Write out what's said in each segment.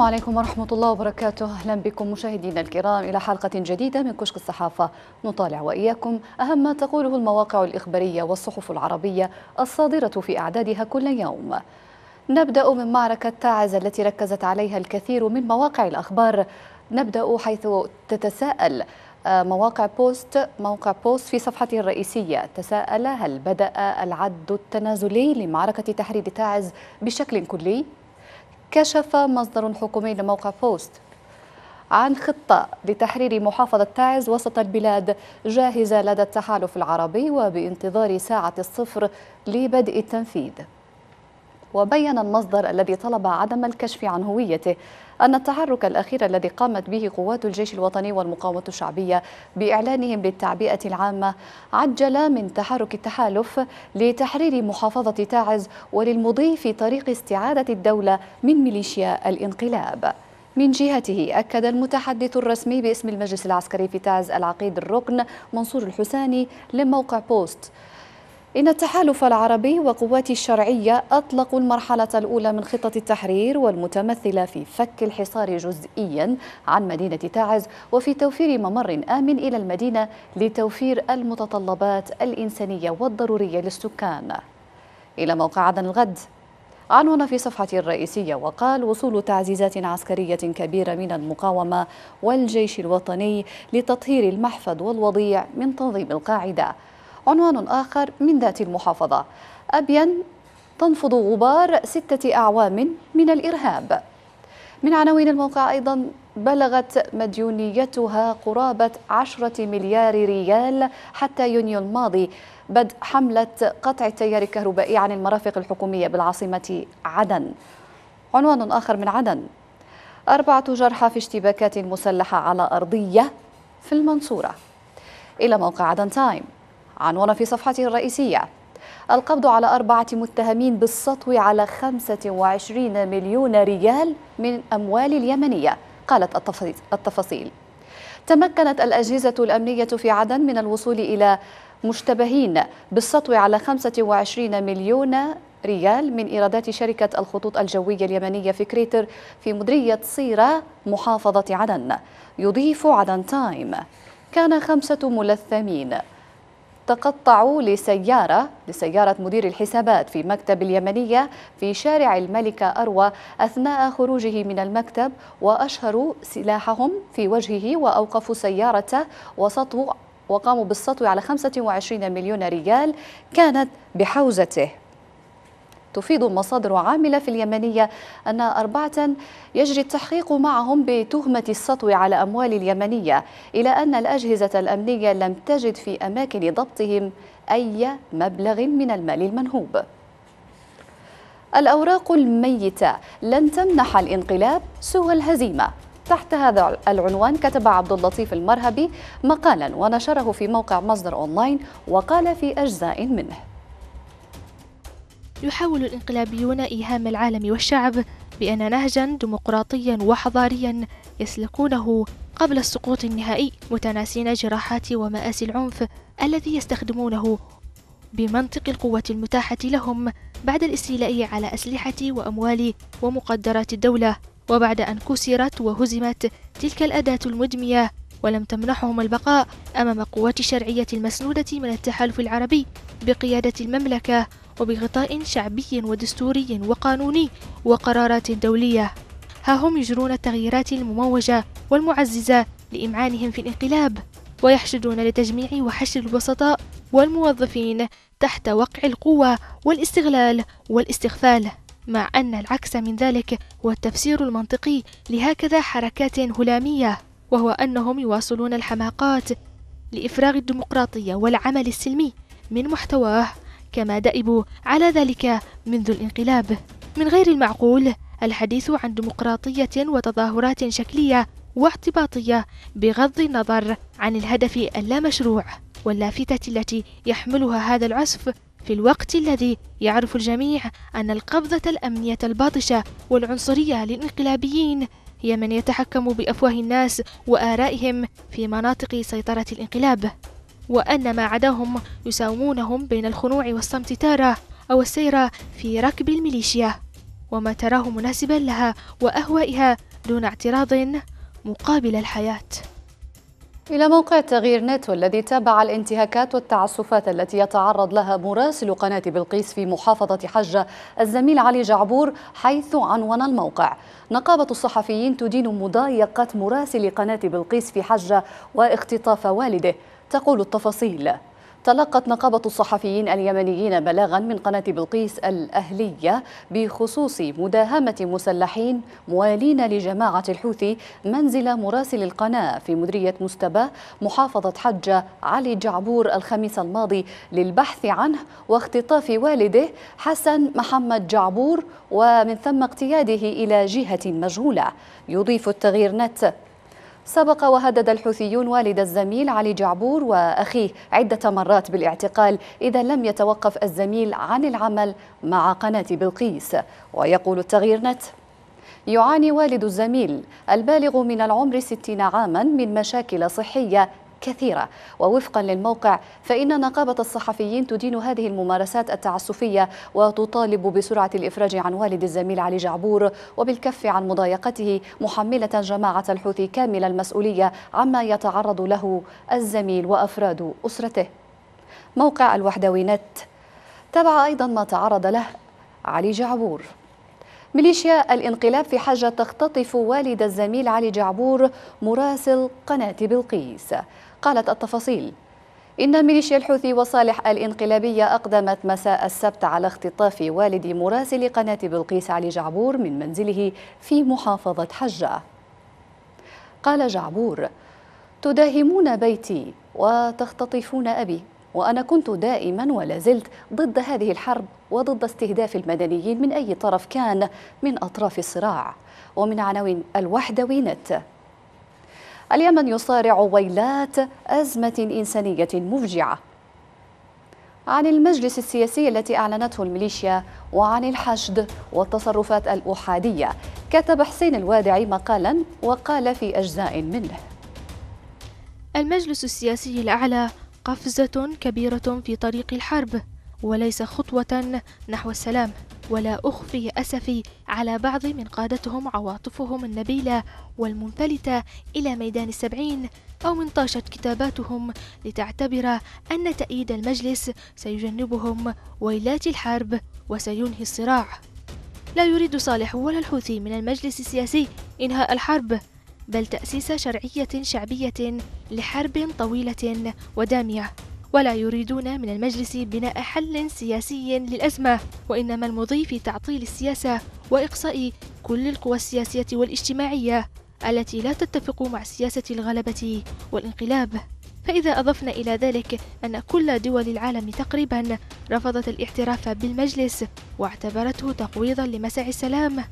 السلام عليكم ورحمة الله وبركاته أهلا بكم مشاهدينا الكرام إلى حلقة جديدة من كشك الصحافة نطالع وإياكم أهم ما تقوله المواقع الإخبارية والصحف العربية الصادرة في أعدادها كل يوم نبدأ من معركة تعز التي ركزت عليها الكثير من مواقع الأخبار نبدأ حيث تتساءل آه، مواقع بوست موقع بوست في صفحته الرئيسية تساءل هل بدأ العد التنازلي لمعركة تحرير تعز بشكل كلي كشف مصدر حكومي لموقع بوست عن خطة لتحرير محافظة تعز وسط البلاد جاهزة لدى التحالف العربي وبانتظار ساعة الصفر لبدء التنفيذ وبين المصدر الذي طلب عدم الكشف عن هويته أن التحرك الأخير الذي قامت به قوات الجيش الوطني والمقاومة الشعبية بإعلانهم للتعبئة العامة عجل من تحرك التحالف لتحرير محافظة تعز وللمضي في طريق استعادة الدولة من ميليشيا الانقلاب من جهته أكد المتحدث الرسمي باسم المجلس العسكري في تعز العقيد الركن منصور الحساني لموقع بوست إن التحالف العربي وقوات الشرعية أطلقوا المرحلة الأولى من خطة التحرير والمتمثلة في فك الحصار جزئيا عن مدينة تعز وفي توفير ممر آمن إلى المدينة لتوفير المتطلبات الإنسانية والضرورية للسكان إلى موقع عدن الغد عنون في صفحة الرئيسية وقال وصول تعزيزات عسكرية كبيرة من المقاومة والجيش الوطني لتطهير المحفظ والوضيع من تنظيم القاعدة عنوان آخر من ذات المحافظة أبين تنفض غبار ستة أعوام من الإرهاب من عناوين الموقع أيضا بلغت مديونيتها قرابة عشرة مليار ريال حتى يونيو الماضي بدء حملة قطع التيار الكهربائي عن المرافق الحكومية بالعاصمة عدن عنوان آخر من عدن أربعة جرحى في اشتباكات مسلحة على أرضية في المنصورة إلى موقع عدن تايم عنوان في صفحته الرئيسية القبض على أربعة متهمين بالسطو على 25 مليون ريال من أموال اليمنية قالت التفاصيل تمكنت الأجهزة الأمنية في عدن من الوصول إلى مشتبهين بالسطو على 25 مليون ريال من إيرادات شركة الخطوط الجوية اليمنية في كريتر في مديرية صيرة محافظة عدن يضيف عدن تايم كان خمسة ملثمين تقطعوا لسيارة لسيارة مدير الحسابات في مكتب اليمنية في شارع الملكة أروى أثناء خروجه من المكتب وأشهروا سلاحهم في وجهه وأوقفوا سيارته وسطوا وقاموا بالسطو على 25 مليون ريال كانت بحوزته تفيد مصادر عاملة في اليمنية أن أربعة يجري التحقيق معهم بتهمة السطو على أموال اليمنية إلى أن الأجهزة الأمنية لم تجد في أماكن ضبطهم أي مبلغ من المال المنهوب الأوراق الميتة لن تمنح الانقلاب سوى الهزيمة تحت هذا العنوان كتب عبد اللطيف المرهبي مقالا ونشره في موقع مصدر أونلاين وقال في أجزاء منه يحاول الانقلابيون إيهام العالم والشعب بأن نهجا ديمقراطيا وحضاريا يسلكونه قبل السقوط النهائي متناسين جراحات ومآسي العنف الذي يستخدمونه بمنطق القوة المتاحة لهم بعد الاستيلاء على أسلحة وأموال ومقدرات الدولة وبعد أن كسرت وهزمت تلك الأداة المدمية ولم تمنحهم البقاء أمام قوات الشرعية المسنودة من التحالف العربي بقيادة المملكة وبغطاء شعبي ودستوري وقانوني وقرارات دولية ها هم يجرون التغييرات المموجة والمعززة لإمعانهم في الانقلاب ويحشدون لتجميع وحشد الوسطاء والموظفين تحت وقع القوة والاستغلال والاستغفال مع أن العكس من ذلك هو التفسير المنطقي لهكذا حركات هلامية وهو أنهم يواصلون الحماقات لإفراغ الديمقراطية والعمل السلمي من محتواه كما دأبوا على ذلك منذ الانقلاب من غير المعقول الحديث عن ديمقراطية وتظاهرات شكلية واعتباطية بغض النظر عن الهدف اللامشروع واللافتة التي يحملها هذا العصف في الوقت الذي يعرف الجميع أن القبضة الأمنية الباطشة والعنصرية للانقلابيين هي من يتحكم بأفواه الناس وآرائهم في مناطق سيطرة الانقلاب وأن ما عداهم يساومونهم بين الخنوع والصمت تارة أو السير في ركب الميليشيا وما تراه مناسبا لها وأهوائها دون اعتراض مقابل الحياة إلى موقع تغيير نت والذي تابع الانتهاكات والتعسفات التي يتعرض لها مراسل قناة بلقيس في محافظة حجة الزميل علي جعبور حيث عنون الموقع نقابة الصحفيين تدين مضايقة مراسل قناة بلقيس في حجة واختطاف والده تقول التفاصيل تلقت نقابة الصحفيين اليمنيين بلاغا من قناة بلقيس الأهلية بخصوص مداهمة مسلحين موالين لجماعة الحوثي منزل مراسل القناة في مديرية مستبى محافظة حجة علي جعبور الخميس الماضي للبحث عنه واختطاف والده حسن محمد جعبور ومن ثم اقتياده إلى جهة مجهولة يضيف التغيير نت سبق وهدد الحوثيون والد الزميل علي جعبور وأخيه عدة مرات بالاعتقال إذا لم يتوقف الزميل عن العمل مع قناة بلقيس ويقول التغيير نت يعاني والد الزميل البالغ من العمر ستين عاما من مشاكل صحية كثيرة ووفقا للموقع فإن نقابة الصحفيين تدين هذه الممارسات التعسفية وتطالب بسرعة الإفراج عن والد الزميل علي جعبور وبالكف عن مضايقته محملة جماعة الحوثي كامل المسؤولية عما يتعرض له الزميل وأفراد أسرته موقع الوحدوي نت تبع أيضا ما تعرض له علي جعبور ميليشيا الانقلاب في حجة تختطف والد الزميل علي جعبور مراسل قناة بلقيس قالت التفاصيل إن ميليشيا الحوثي وصالح الإنقلابية أقدمت مساء السبت على اختطاف والد مراسل قناة بلقيس علي جعبور من منزله في محافظة حجة قال جعبور تداهمون بيتي وتختطفون أبي وأنا كنت دائما ولا زلت ضد هذه الحرب وضد استهداف المدنيين من أي طرف كان من أطراف الصراع ومن عناوين الوحدة وينت اليمن يصارع ويلات أزمة إنسانية مفجعة عن المجلس السياسي التي أعلنته الميليشيا وعن الحشد والتصرفات الأحادية كتب حسين الوادعي مقالا وقال في أجزاء منه المجلس السياسي الأعلى قفزة كبيرة في طريق الحرب وليس خطوة نحو السلام ولا أخفي أسفي على بعض من قادتهم عواطفهم النبيلة والمنفلتة إلى ميدان السبعين أو من طاشت كتاباتهم لتعتبر أن تأييد المجلس سيجنبهم ويلات الحرب وسينهي الصراع لا يريد صالح ولا الحوثي من المجلس السياسي إنهاء الحرب بل تأسيس شرعية شعبية لحرب طويلة ودامية ولا يريدون من المجلس بناء حل سياسي للأزمة وإنما المضي في تعطيل السياسة وإقصاء كل القوى السياسية والاجتماعية التي لا تتفق مع سياسة الغلبة والانقلاب فإذا أضفنا إلى ذلك أن كل دول العالم تقريبا رفضت الاعتراف بالمجلس واعتبرته تقويضا لمساعي السلام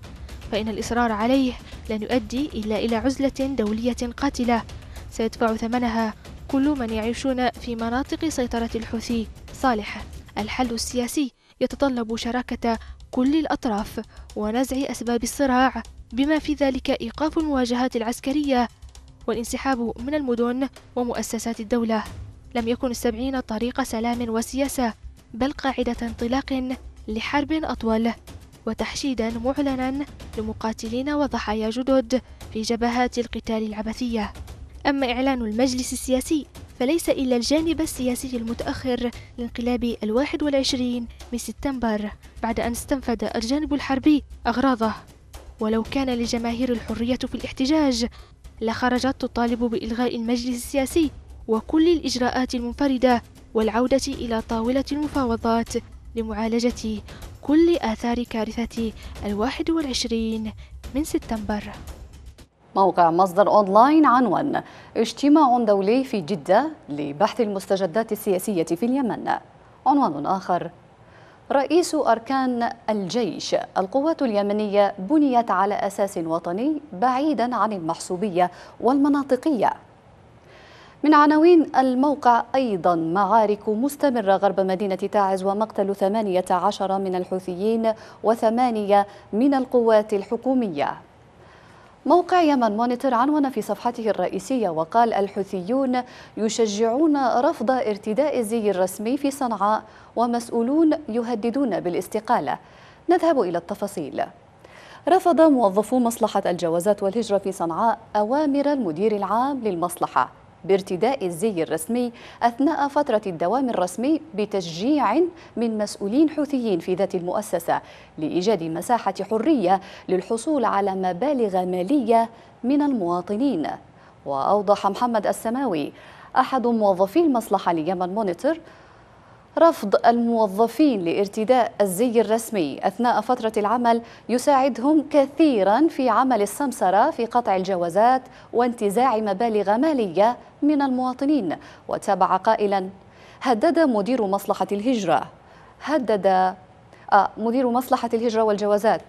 فإن الإصرار عليه لن يؤدي إلا إلى عزلة دولية قاتلة سيدفع ثمنها كل من يعيشون في مناطق سيطرة الحوثي صالحة الحل السياسي يتطلب شراكة كل الأطراف ونزع أسباب الصراع بما في ذلك إيقاف المواجهات العسكرية والانسحاب من المدن ومؤسسات الدولة لم يكن السبعين طريق سلام وسياسة بل قاعدة انطلاق لحرب أطول وتحشيدا معلنا لمقاتلين وضحايا جدد في جبهات القتال العبثيه أما إعلان المجلس السياسي فليس إلا الجانب السياسي المتأخر لانقلاب الواحد والعشرين من سبتمبر بعد أن استنفد الجانب الحربي أغراضه ولو كان للجماهير الحرية في الاحتجاج لخرجت تطالب بإلغاء المجلس السياسي وكل الإجراءات المنفردة والعودة إلى طاولة المفاوضات لمعالجة كل آثار كارثة الواحد والعشرين من سبتمبر موقع مصدر أونلاين عنوان اجتماع دولي في جدة لبحث المستجدات السياسية في اليمن عنوان آخر رئيس أركان الجيش القوات اليمنية بنيت على أساس وطني بعيدا عن المحسوبية والمناطقية من عناوين الموقع أيضا معارك مستمرة غرب مدينة تاعز ومقتل 18 من الحوثيين وثمانية من القوات الحكومية موقع يمن مونيتور عنون في صفحته الرئيسية وقال الحوثيون يشجعون رفض ارتداء الزي الرسمي في صنعاء ومسؤولون يهددون بالاستقالة نذهب إلى التفاصيل رفض موظفو مصلحة الجوازات والهجرة في صنعاء أوامر المدير العام للمصلحة بارتداء الزي الرسمي أثناء فترة الدوام الرسمي بتشجيع من مسؤولين حوثيين في ذات المؤسسة لإيجاد مساحة حرية للحصول على مبالغ مالية من المواطنين وأوضح محمد السماوي أحد موظفي المصلحة ليمن مونيتور رفض الموظفين لارتداء الزي الرسمي أثناء فترة العمل يساعدهم كثيرا في عمل السمسرة في قطع الجوازات وانتزاع مبالغ مالية من المواطنين وتابع قائلا هدد مدير مصلحة الهجرة هدد آه مدير مصلحة الهجرة والجوازات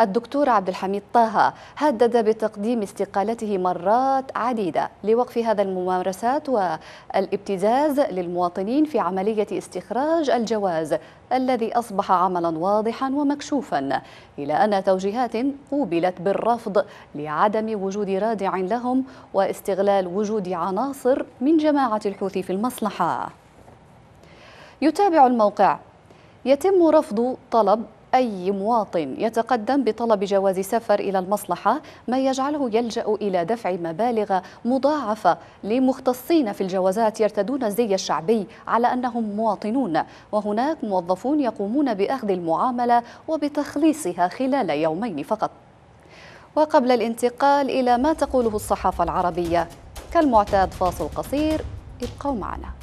الدكتور عبد الحميد طه هدد بتقديم استقالته مرات عديدة لوقف هذا الممارسات والابتزاز للمواطنين في عملية استخراج الجواز الذي أصبح عملا واضحا ومكشوفا إلى أن توجيهات قوبلت بالرفض لعدم وجود رادع لهم واستغلال وجود عناصر من جماعة الحوثي في المصلحة يتابع الموقع يتم رفض طلب أي مواطن يتقدم بطلب جواز سفر إلى المصلحة ما يجعله يلجأ إلى دفع مبالغ مضاعفة لمختصين في الجوازات يرتدون الزي الشعبي على أنهم مواطنون وهناك موظفون يقومون بأخذ المعاملة وبتخليصها خلال يومين فقط وقبل الانتقال إلى ما تقوله الصحافة العربية كالمعتاد فاصل قصير ابقوا معنا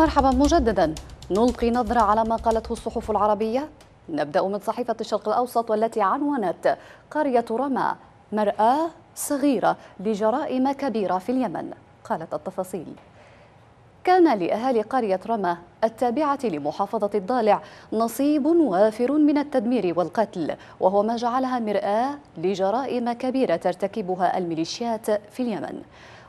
مرحبا مجددا نلقي نظرة على ما قالته الصحف العربية نبدأ من صحيفة الشرق الأوسط والتي عنونت قرية رما مرآة صغيرة لجرائم كبيرة في اليمن قالت التفاصيل كان لأهالي قرية رما التابعة لمحافظة الضالع نصيب وافر من التدمير والقتل وهو ما جعلها مرآة لجرائم كبيرة ترتكبها الميليشيات في اليمن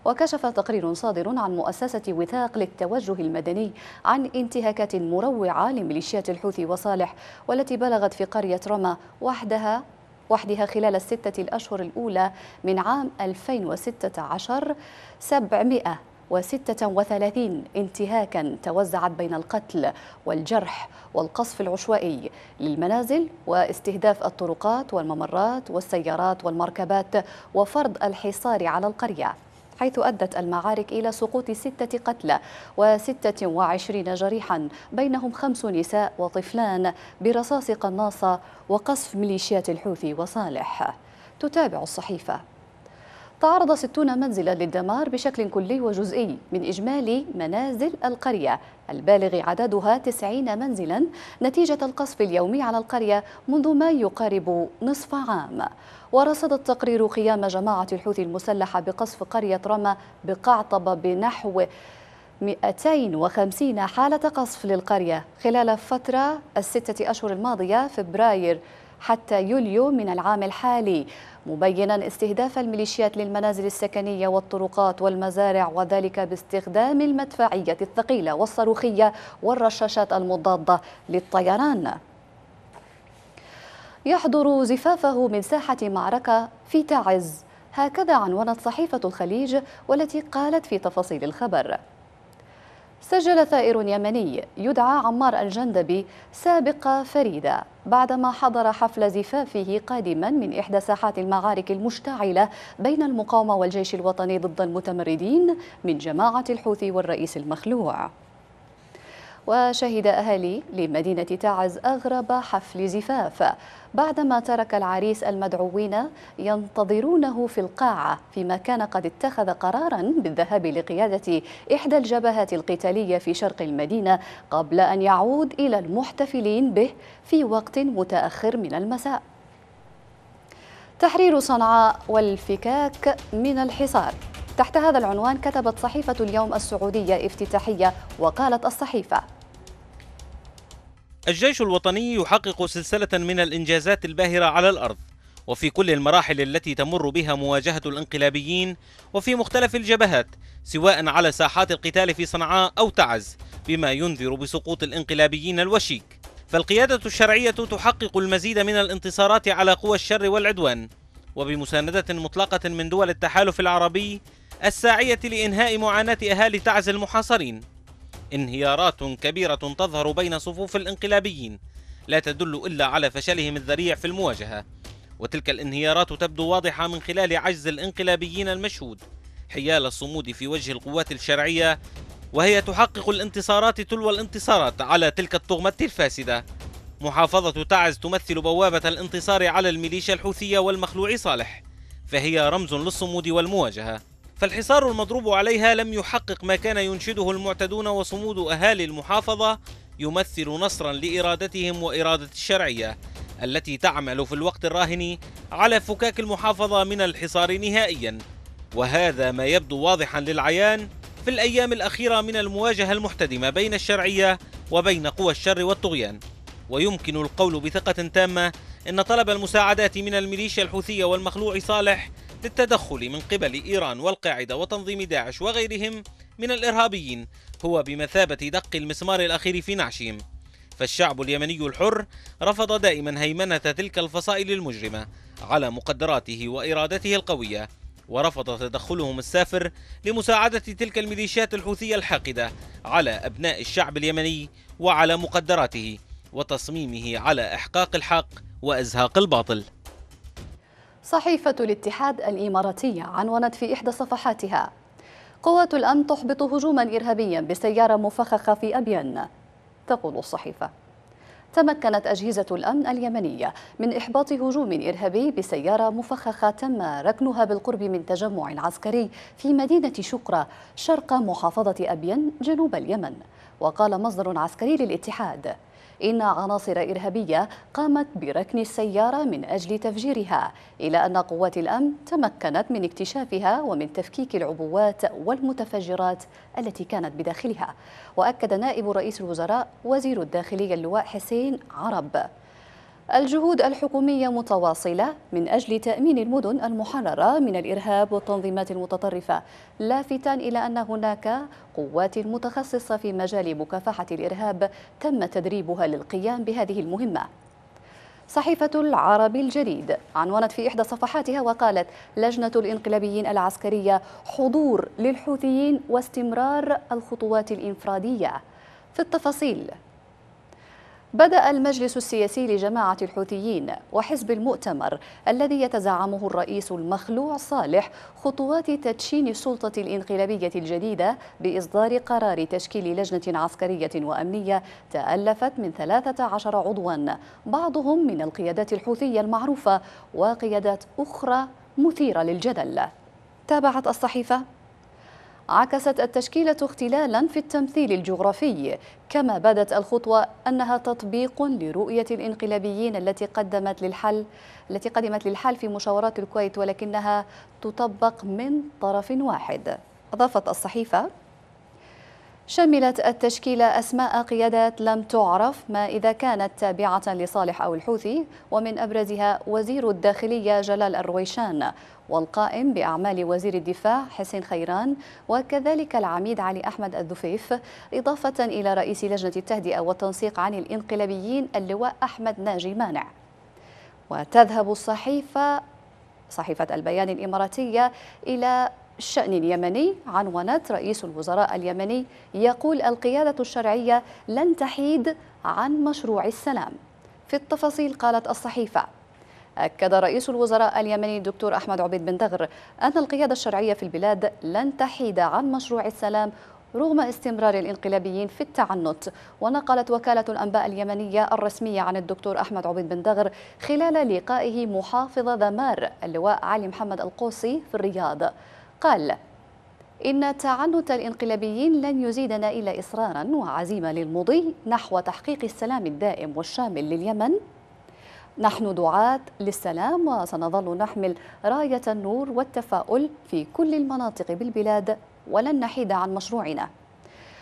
وكشف تقرير صادر عن مؤسسة وثاق للتوجه المدني عن انتهاكات مروعة لميليشيات الحوثي وصالح والتي بلغت في قرية رما وحدها وحدها خلال الستة الأشهر الأولى من عام 2016 700 و36 انتهاكا توزعت بين القتل والجرح والقصف العشوائي للمنازل واستهداف الطرقات والممرات والسيارات والمركبات وفرض الحصار على القريه حيث أدت المعارك إلى سقوط ستة قتلى وستة وعشرين جريحا بينهم خمس نساء وطفلان برصاص قناصة وقصف ميليشيات الحوثي وصالح تتابع الصحيفة تعرض 60 منزلا للدمار بشكل كلي وجزئي من إجمالي منازل القرية البالغ عددها 90 منزلا نتيجة القصف اليومي على القرية منذ ما يقارب نصف عام ورصد التقرير قيام جماعة الحوثي المسلحة بقصف قرية رما بقعطبة بنحو 250 حالة قصف للقرية خلال فترة الستة أشهر الماضية فبراير حتى يوليو من العام الحالي مبينا استهداف الميليشيات للمنازل السكنية والطرقات والمزارع وذلك باستخدام المدفعية الثقيلة والصاروخية والرشاشات المضادة للطيران يحضر زفافه من ساحة معركة في تعز هكذا عنونت صحيفة الخليج والتي قالت في تفاصيل الخبر سجل ثائر يمني يدعى عمار الجندبي سابقة فريدة بعدما حضر حفل زفافه قادما من إحدى ساحات المعارك المشتعلة بين المقاومة والجيش الوطني ضد المتمردين من جماعة الحوثي والرئيس المخلوع وشهد أهالي لمدينة تعز أغرب حفل زفاف بعدما ترك العريس المدعوين ينتظرونه في القاعة فيما كان قد اتخذ قرارا بالذهاب لقيادة إحدى الجبهات القتالية في شرق المدينة قبل أن يعود إلى المحتفلين به في وقت متأخر من المساء تحرير صنعاء والفكاك من الحصار تحت هذا العنوان كتبت صحيفة اليوم السعودية افتتاحية وقالت الصحيفة الجيش الوطني يحقق سلسلة من الإنجازات الباهرة على الأرض وفي كل المراحل التي تمر بها مواجهة الانقلابيين وفي مختلف الجبهات سواء على ساحات القتال في صنعاء أو تعز بما ينذر بسقوط الانقلابيين الوشيك فالقيادة الشرعية تحقق المزيد من الانتصارات على قوى الشر والعدوان وبمساندة مطلقة من دول التحالف العربي الساعية لإنهاء معاناة أهالي تعز المحاصرين انهيارات كبيرة تظهر بين صفوف الانقلابيين لا تدل إلا على فشلهم الذريع في المواجهة وتلك الانهيارات تبدو واضحة من خلال عجز الانقلابيين المشهود حيال الصمود في وجه القوات الشرعية وهي تحقق الانتصارات تلو الانتصارات على تلك الطغمة الفاسدة محافظة تعز تمثل بوابة الانتصار على الميليشيا الحوثية والمخلوع صالح فهي رمز للصمود والمواجهة فالحصار المضروب عليها لم يحقق ما كان ينشده المعتدون وصمود أهالي المحافظة يمثل نصرا لإرادتهم وإرادة الشرعية التي تعمل في الوقت الراهن على فكاك المحافظة من الحصار نهائيا وهذا ما يبدو واضحا للعيان في الأيام الأخيرة من المواجهة المحتدمة بين الشرعية وبين قوى الشر والطغيان ويمكن القول بثقة تامة أن طلب المساعدات من الميليشيا الحوثية والمخلوع صالح للتدخل من قبل إيران والقاعدة وتنظيم داعش وغيرهم من الإرهابيين هو بمثابة دق المسمار الأخير في نعشهم فالشعب اليمني الحر رفض دائما هيمنة تلك الفصائل المجرمة على مقدراته وإرادته القوية ورفض تدخلهم السافر لمساعدة تلك الميليشيات الحوثية الحاقدة على أبناء الشعب اليمني وعلى مقدراته وتصميمه على إحقاق الحق وإزهاق الباطل صحيفة الاتحاد الإماراتية عنونت في إحدى صفحاتها قوات الأمن تحبط هجوما إرهابيا بسيارة مفخخة في أبيان تقول الصحيفة تمكنت أجهزة الأمن اليمنية من إحباط هجوم إرهابي بسيارة مفخخة تم ركنها بالقرب من تجمع عسكري في مدينة شقرة شرق محافظة أبين جنوب اليمن وقال مصدر عسكري للاتحاد إن عناصر إرهابية قامت بركن السيارة من أجل تفجيرها إلى أن قوات الأمن تمكنت من اكتشافها ومن تفكيك العبوات والمتفجرات التي كانت بداخلها وأكد نائب رئيس الوزراء وزير الداخلية اللواء حسين عرب الجهود الحكومية متواصلة من أجل تأمين المدن المحررة من الإرهاب والتنظيمات المتطرفة لافتا إلى أن هناك قوات متخصصة في مجال مكافحة الإرهاب تم تدريبها للقيام بهذه المهمة صحيفة العربي الجديد عنونت في إحدى صفحاتها وقالت لجنة الإنقلابيين العسكرية حضور للحوثيين واستمرار الخطوات الإنفرادية في التفاصيل بدأ المجلس السياسي لجماعة الحوثيين وحزب المؤتمر الذي يتزعمه الرئيس المخلوع صالح خطوات تدشين السلطة الانقلابية الجديدة بإصدار قرار تشكيل لجنة عسكرية وأمنية تألفت من 13 عضوا بعضهم من القيادات الحوثية المعروفة وقيادات أخرى مثيرة للجدل تابعت الصحيفة عكست التشكيلة اختلالا في التمثيل الجغرافي كما بدت الخطوة أنها تطبيق لرؤية الإنقلابيين التي قدمت للحل التي قدمت للحل في مشاورات الكويت ولكنها تطبق من طرف واحد أضافت الصحيفة شملت التشكيلة أسماء قيادات لم تعرف ما إذا كانت تابعة لصالح أو الحوثي ومن أبرزها وزير الداخلية جلال الرويشان والقائم بأعمال وزير الدفاع حسين خيران وكذلك العميد علي أحمد الذفيف إضافة إلى رئيس لجنة التهدئة والتنسيق عن الإنقلابيين اللواء أحمد ناجي مانع وتذهب الصحيفة صحيفة البيان الإماراتية إلى الشأن اليمني عنوانات رئيس الوزراء اليمني يقول القيادة الشرعية لن تحيد عن مشروع السلام في التفاصيل قالت الصحيفة أكد رئيس الوزراء اليمني الدكتور أحمد عبيد بن دغر أن القيادة الشرعية في البلاد لن تحيد عن مشروع السلام رغم استمرار الانقلابيين في التعنت ونقلت وكالة الأنباء اليمنية الرسمية عن الدكتور أحمد عبيد بن دغر خلال لقائه محافظ ذمار اللواء علي محمد القوسي في الرياض قال إن تعنت الانقلابيين لن يزيدنا إلا إصرارا وعزيمة للمضي نحو تحقيق السلام الدائم والشامل لليمن نحن دعاة للسلام وسنظل نحمل راية النور والتفاؤل في كل المناطق بالبلاد ولن نحيد عن مشروعنا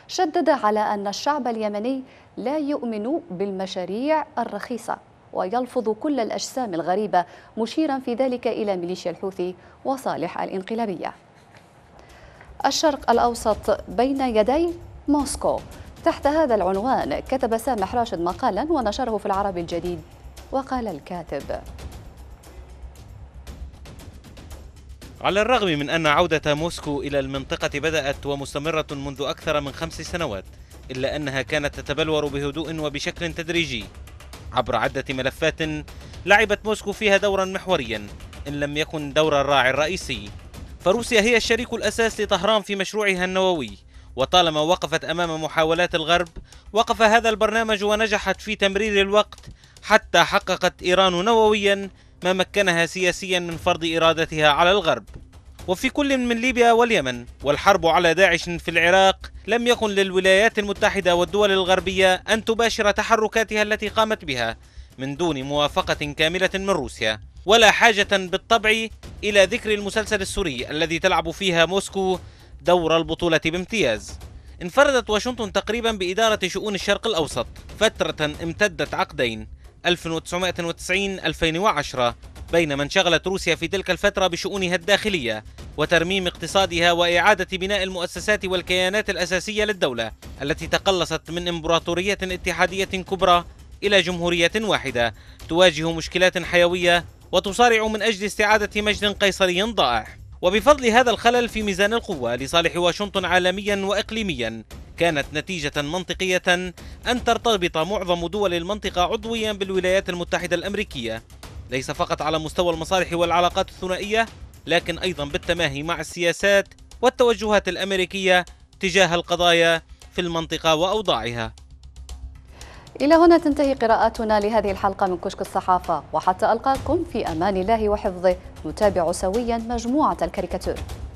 شدد على أن الشعب اليمني لا يؤمن بالمشاريع الرخيصة ويلفظ كل الأجسام الغريبة مشيرا في ذلك إلى ميليشيا الحوثي وصالح الانقلابية الشرق الأوسط بين يدي موسكو تحت هذا العنوان كتب سامح راشد مقالا ونشره في العرب الجديد وقال الكاتب على الرغم من أن عودة موسكو إلى المنطقة بدأت ومستمرة منذ أكثر من خمس سنوات إلا أنها كانت تتبلور بهدوء وبشكل تدريجي عبر عدة ملفات لعبت موسكو فيها دورا محوريا إن لم يكن دور الراعي الرئيسي فروسيا هي الشريك الأساس لطهران في مشروعها النووي وطالما وقفت أمام محاولات الغرب وقف هذا البرنامج ونجحت في تمرير الوقت حتى حققت إيران نوويا ما مكنها سياسيا من فرض إرادتها على الغرب وفي كل من ليبيا واليمن والحرب على داعش في العراق لم يكن للولايات المتحدة والدول الغربية أن تباشر تحركاتها التي قامت بها من دون موافقة كاملة من روسيا ولا حاجة بالطبع إلى ذكر المسلسل السوري الذي تلعب فيها موسكو دور البطولة بامتياز انفردت واشنطن تقريبا بإدارة شؤون الشرق الأوسط فترة امتدت عقدين 1990-2010 بينما انشغلت روسيا في تلك الفترة بشؤونها الداخلية وترميم اقتصادها وإعادة بناء المؤسسات والكيانات الأساسية للدولة التي تقلصت من إمبراطورية اتحادية كبرى إلى جمهورية واحدة تواجه مشكلات حيوية وتصارع من أجل استعادة مجد قيصري ضائع وبفضل هذا الخلل في ميزان القوة لصالح واشنطن عالميا وإقليميا كانت نتيجة منطقية أن ترتبط معظم دول المنطقة عضويا بالولايات المتحدة الأمريكية ليس فقط على مستوى المصالح والعلاقات الثنائية لكن أيضا بالتماهي مع السياسات والتوجهات الأمريكية تجاه القضايا في المنطقة وأوضاعها إلى هنا تنتهي قراءاتنا لهذه الحلقة من كشك الصحافة وحتى ألقاكم في أمان الله وحفظه نتابع سويا مجموعة الكاريكاتير